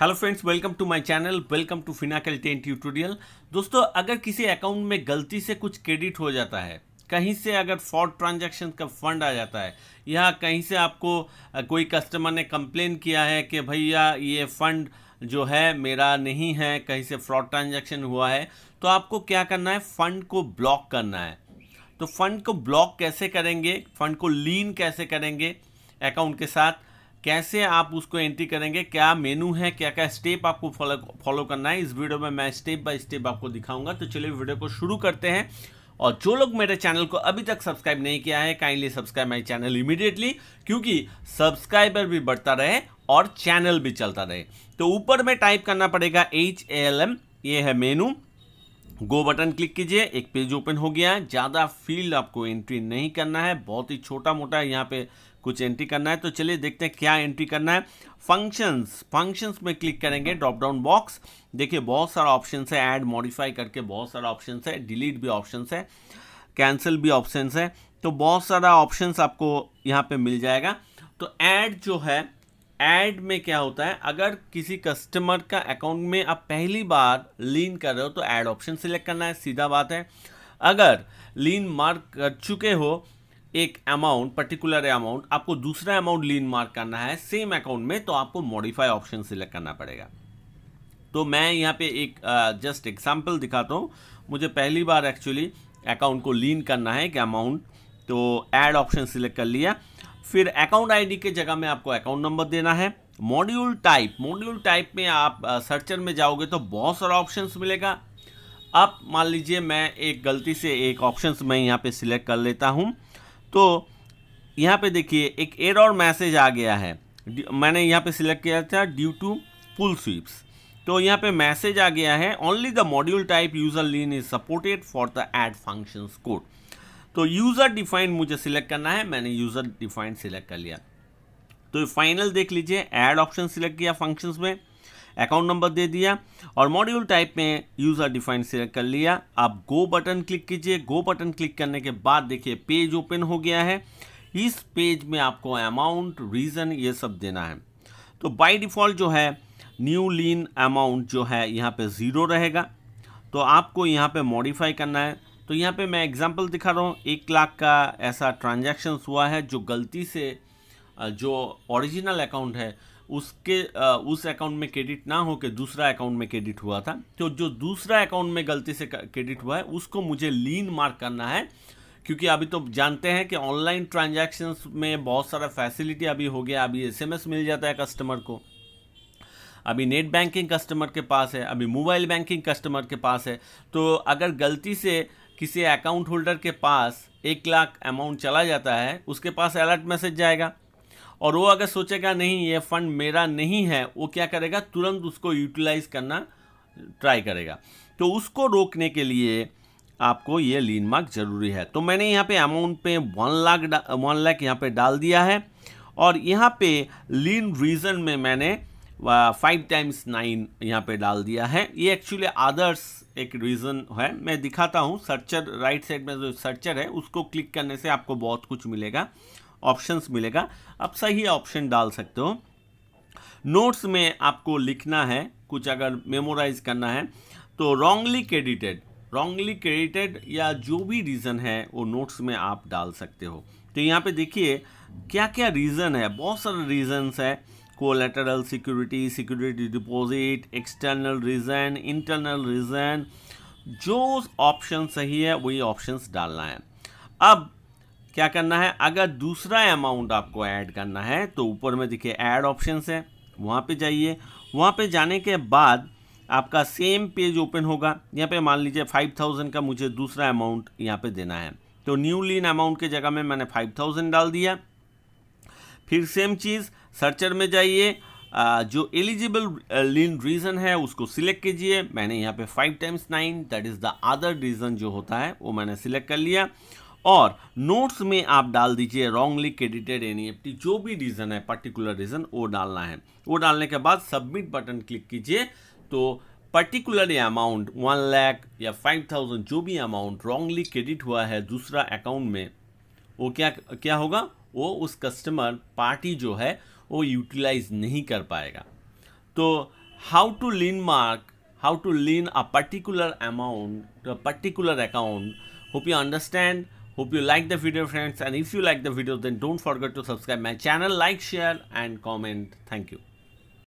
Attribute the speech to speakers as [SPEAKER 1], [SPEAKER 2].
[SPEAKER 1] hello friends welcome to my channel welcome to Finacle ten tutorial दोस्तों अगर किसी account में गलती से कुछ क्रेडिट हो जाता है कहीं से अगर फ्रॉड ट्रांजैक्शन का फंड आ जाता है या कहीं से आपको कोई कस्टमर ने कंप्लेन किया है कि भैया ये फंड जो है मेरा नहीं है कहीं से फ्रॉड ट्रांजेक्शन हुआ है तो आपको क्या करना है फ़ंड को ब्लॉक करना है तो फंड को ब्लॉक कैसे करेंगे फंड को लीन कैसे करेंगे अकाउंट के साथ कैसे आप उसको एंट्री करेंगे क्या मेनू है क्या क्या स्टेप आपको फॉलो करना है इस वीडियो में मैं स्टेप बाय स्टेप आपको दिखाऊंगा तो चलिए वीडियो को शुरू करते हैं और जो लोग मेरे चैनल को अभी तक सब्सक्राइब नहीं किया है kindly subscribe my channel immediately क्योंकि सब्सक्राइबर भी बढ़ता रहे और चैनल भी चलता रहे तो ऊपर में टाइप करना पड़ेगा एच ए एल एम ये है मेनू गो बटन क्लिक कीजिए एक पेज ओपन हो गया ज़्यादा फील्ड आपको एंट्री नहीं करना है बहुत ही छोटा मोटा यहाँ पे कुछ एंट्री करना है तो चलिए देखते हैं क्या एंट्री करना है फंक्शंस फंक्शंस में क्लिक करेंगे ड्रॉप डाउन बॉक्स देखिए बहुत सारा ऑप्शन है ऐड मॉडिफाई करके बहुत सारा ऑप्शन है डिलीट भी ऑप्शन है कैंसिल भी ऑप्शन है तो बहुत सारा ऑप्शन आपको यहाँ पे मिल जाएगा तो ऐड जो है ऐड में क्या होता है अगर किसी कस्टमर का अकाउंट में आप पहली बार लीन कर रहे हो तो ऐड ऑप्शन सिलेक्ट करना है सीधा बात है अगर लीन मार्क कर चुके हो एक अमाउंट पर्टिकुलर अमाउंट आपको दूसरा अमाउंट लीन मार्क करना है सेम अकाउंट में तो आपको मॉडिफाई ऑप्शन सिलेक्ट करना पड़ेगा तो मैं यहाँ पे एक जस्ट एग्जांपल दिखाता हूँ मुझे पहली बार एक्चुअली अकाउंट को लीन करना है एक अमाउंट तो ऐड ऑप्शन सिलेक्ट कर लिया फिर अकाउंट आई के जगह में आपको अकाउंट नंबर देना है मॉड्यूल टाइप मॉड्यूल टाइप में आप सर्चर में जाओगे तो बहुत सारा ऑप्शन मिलेगा अब मान लीजिए मैं एक गलती से एक ऑप्शन मैं यहाँ पे सिलेक्ट कर लेता हूँ तो यहाँ पे देखिए एक एरर मैसेज आ गया है मैंने यहाँ पे सिलेक्ट किया था ड्यू टू पुल स्वीप्स तो यहाँ पे मैसेज आ गया है only the module type user lien is supported for the add function code तो यूज़र डिफाइंड मुझे सिलेक्ट करना है मैंने यूज़र डिफाइंड सिलेक्ट कर लिया तो फाइनल देख लीजिए एड ऑप्शन सिलेक्ट किया फंक्शंस में अकाउंट नंबर दे दिया और मॉड्यूल टाइप में यूज़र डिफाइंड सिलेक्ट कर लिया आप गो बटन क्लिक कीजिए गो बटन क्लिक करने के बाद देखिए पेज ओपन हो गया है इस पेज में आपको अमाउंट रीज़न ये सब देना है तो बाय डिफ़ॉल्ट जो है न्यू लीन अमाउंट जो है यहाँ पे ज़ीरो रहेगा तो आपको यहाँ पे मॉडिफाई करना है तो यहाँ पे मैं एग्जांपल दिखा रहा हूँ एक लाख का ऐसा ट्रांजैक्शंस हुआ है जो गलती से जो ओरिजिनल अकाउंट है उसके उस अकाउंट में क्रेडिट ना होकर दूसरा अकाउंट में क्रेडिट हुआ था तो जो दूसरा अकाउंट में गलती से क्रेडिट हुआ है उसको मुझे लीन मार्क करना है क्योंकि अभी तो जानते हैं कि ऑनलाइन ट्रांजैक्शंस में बहुत सारा फैसिलिटी अभी हो गया अभी एसएमएस मिल जाता है कस्टमर को अभी नेट बैंकिंग कस्टमर के पास है अभी मोबाइल बैंकिंग कस्टमर के पास है तो अगर गलती से किसी अकाउंट होल्डर के पास एक लाख अमाउंट चला जाता है उसके पास अलर्ट मैसेज जाएगा और वो अगर सोचेगा नहीं ये फंड मेरा नहीं है वो क्या करेगा तुरंत उसको यूटिलाइज करना ट्राई करेगा तो उसको रोकने के लिए आपको ये लीन मार्क जरूरी है तो मैंने यहाँ पे अमाउंट पे वन लाख वन लाख यहाँ पे डाल दिया है और यहाँ पे लीन रीजन में मैंने फाइव टाइम्स नाइन यहाँ पे डाल दिया है ये एक्चुअली अदर्स एक रीज़न है मैं दिखाता हूँ सर्चर राइट साइड में जो सर्चर है उसको क्लिक करने से आपको बहुत कुछ मिलेगा ऑप्शंस मिलेगा आप सही ऑप्शन डाल सकते हो नोट्स में आपको लिखना है कुछ अगर मेमोराइज करना है तो रॉन्गली क्रेडिटेड रॉन्गली क्रेडिटेड या जो भी रीज़न है वो नोट्स में आप डाल सकते हो तो यहाँ पे देखिए क्या क्या रीज़न है बहुत सारे रीजन्स है collateral security security deposit external reason internal reason जो ऑप्शन सही है वही ऑप्शंस डालना है अब क्या करना है अगर दूसरा अमाउंट आपको ऐड करना है तो ऊपर में देखिए ऐड ऑप्शन है वहाँ पे जाइए वहाँ पे जाने के बाद आपका सेम पेज ओपन होगा यहाँ पे मान लीजिए फाइव थाउजेंड का मुझे दूसरा अमाउंट यहाँ पे देना है तो न्यू लीन अमाउंट के जगह में मैंने फाइव थाउजेंड डाल दिया फिर सेम चीज़ सर्चर में जाइए जो एलिजिबल लीन रीज़न है उसको सिलेक्ट कीजिए मैंने यहाँ पे five times nine that is the other reason जो होता है वो मैंने सिलेक्ट कर लिया और नोट्स में आप डाल दीजिए रॉन्गली क्रेडिटेड एन जो भी रीज़न है पर्टिकुलर रीज़न वो डालना है वो डालने के बाद सबमिट बटन क्लिक कीजिए तो पर्टिकुलर अमाउंट वन लैख या फाइव थाउजेंड जो भी अमाउंट रॉन्गली क्रेडिट हुआ है दूसरा अकाउंट में वो क्या क्या होगा वो उस कस्टमर पार्टी जो है वो यूटिलाइज नहीं कर पाएगा तो how to lien mark how to lien a particular amount particular account hope you understand hope you like the video friends and if you like the video then don't forget to subscribe my channel like share and comment thank you